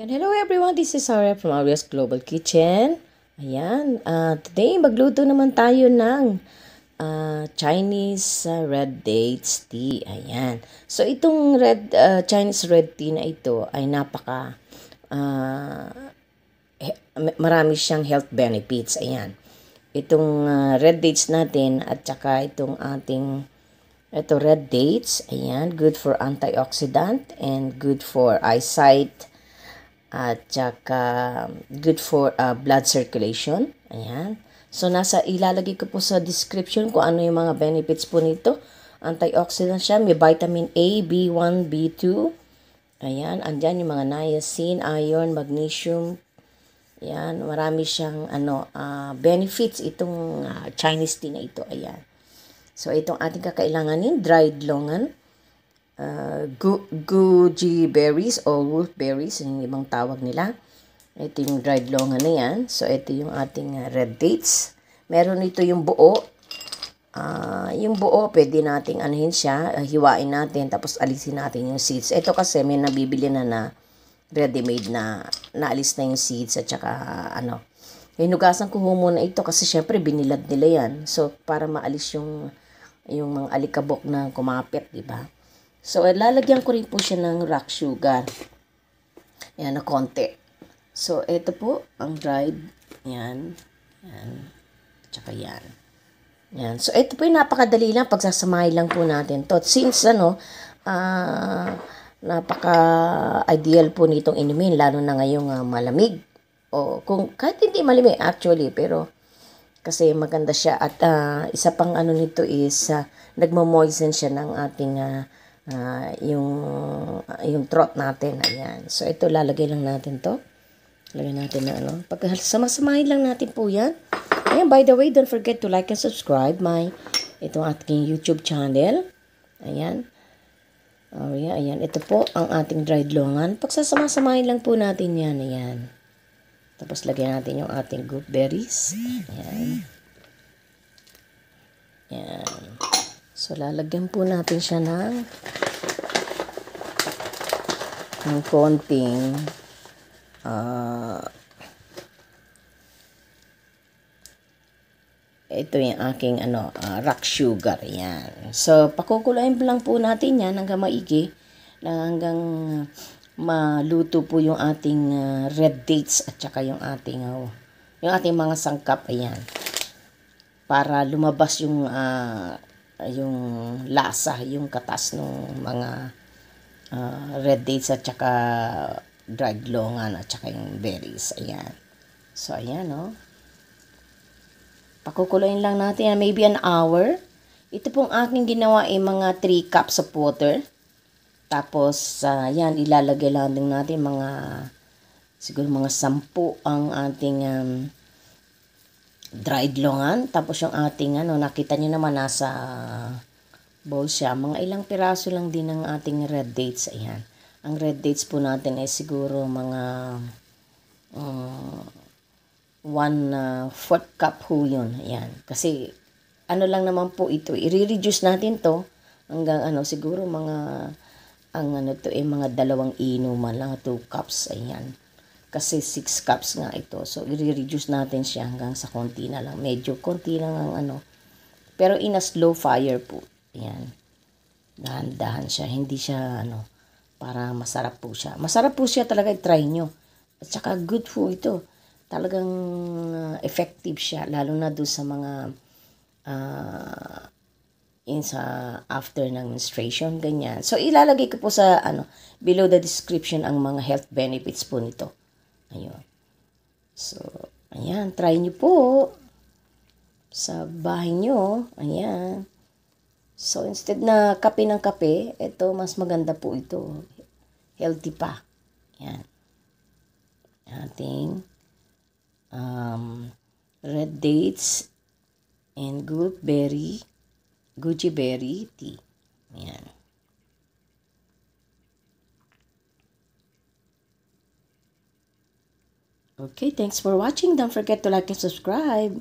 And hello everyone, this is Sarah from Arias Global Kitchen. Ayan, uh, today magluto naman tayo ng uh, Chinese uh, red dates tea. Ayan. So itong red uh, Chinese red tea na ito ay napaka uh, marami siyang health benefits. Ayan. Itong uh, red dates natin at saka itong ating ito red dates, ayan, good for antioxidant and good for eyesight at saka um, good for uh, blood circulation. Ayan. So, nasa ilalagay ko po sa description kung ano yung mga benefits po nito. Antioxidant siya. May vitamin A, B1, B2. Ayan. Andyan yung mga niacin, iron, magnesium. Ayan. Marami siyang ano, uh, benefits itong uh, Chinese tea na ito. Ayan. So, itong ating kakailanganin, dried longan uh, gu goji berries o wolf berries, yung ibang tawag nila. Ito yung dried longa na yan. So, ito yung ating uh, red dates. Meron ito yung buo. Uh, yung buo, pwede nating anuhin siya, uh, hiwain natin, tapos alisin natin yung seeds. Ito kasi may nabibili na na ready-made na naalis na yung seeds at saka uh, ano. Hinugasan ko muna ito kasi syempre binilad nila yan. So, para maalis yung yung mga alikabok na kumapit, di ba? So, eh, lalagyan ko rin po siya ng rock sugar. Ayan, na konti. So, ito po, ang dried. Ayan. Ayan. Tsaka yan. Ayan. So, ito po yung napakadali lang. Pagsasamahin lang po natin to. Since, ano, ah... Uh, napaka-ideal po nitong inumin, lalo na ngayong uh, malamig. O kung kahit hindi malamig actually, pero kasi maganda siya at uh, isa pang ano nito is uh, nagmo-moisten siya ng ating uh, uh, yung, yung throat natin. Ayan. So, ito lalagay lang natin to. Lagay natin na ano. Pag samasamahin lang natin po yan. Ayan, by the way, don't forget to like and subscribe my itong ating YouTube channel. Ayan. Oh, ayan. Ito po ang ating dried longan. Pagsasamasamahin lang po natin yan. Ayan. Tapos lagyan natin yung ating goop berries. Ayan. Ayan. So, lalagyan po natin siya ng ng konting uh, ito yung aking ano, uh, rock sugar yan. So pakukulayin lang po natin yan hanggang maigi hanggang maluto po yung ating uh, red dates at saka yung ating uh, yung ating mga sangkap ayan para lumabas yung uh, yung lasa, yung katas ng mga uh, red dates at saka dried longan at saka yung berries. Ayan. So, ayan, no? Oh. Pakukuluin lang natin yan. Ah, maybe an hour. Ito pong aking ginawa ay mga 3 cups of water. Tapos, uh, ah, yan, ilalagay lang natin mga, siguro mga 10 ang ating um, dried longan. Tapos yung ating, ano, nakita nyo naman, nasa... Uh, bowl siya. Mga ilang piraso lang din ng ating red dates. Ayan. Ang red dates po natin ay siguro mga um, one uh, fourth cup ho yun. Ayan. Kasi ano lang naman po ito. I-reduce natin to hanggang ano siguro mga ang ano to eh mga dalawang inuman lang 2 cups ayan kasi 6 cups nga ito so i-reduce natin siya hanggang sa konti na lang medyo konti lang ang ano pero in a slow fire po Ayan. Dahan-dahan siya. Hindi siya, ano, para masarap po siya. Masarap po siya talaga, i-try nyo. At saka good po ito. Talagang uh, effective siya, lalo na doon sa mga uh, ah, in sa after ng menstruation, ganyan. So, ilalagay ko po sa, ano, below the description ang mga health benefits po nito. Ayun. So, ayan, try nyo po sa bahay nyo. Ayan. So, instead na kape ng kape, ito, mas maganda po ito. Healthy pa. Yan. Ating um, red dates and berry, goji berry tea. Yan. Okay, thanks for watching. Don't forget to like and subscribe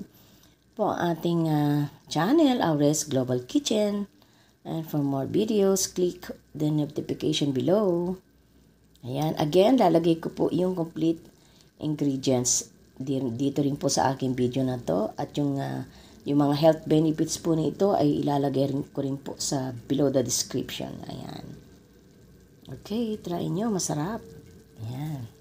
po ang ating uh, channel, Aures Global Kitchen. And for more videos, click the notification below. Ayan, again, lalagay ko po yung complete ingredients dito rin po sa aking video na to. At yung, uh, yung mga health benefits po nito ay ilalagay rin ko rin po sa below the description. Ayan. Okay, try nyo. Masarap. Ayan.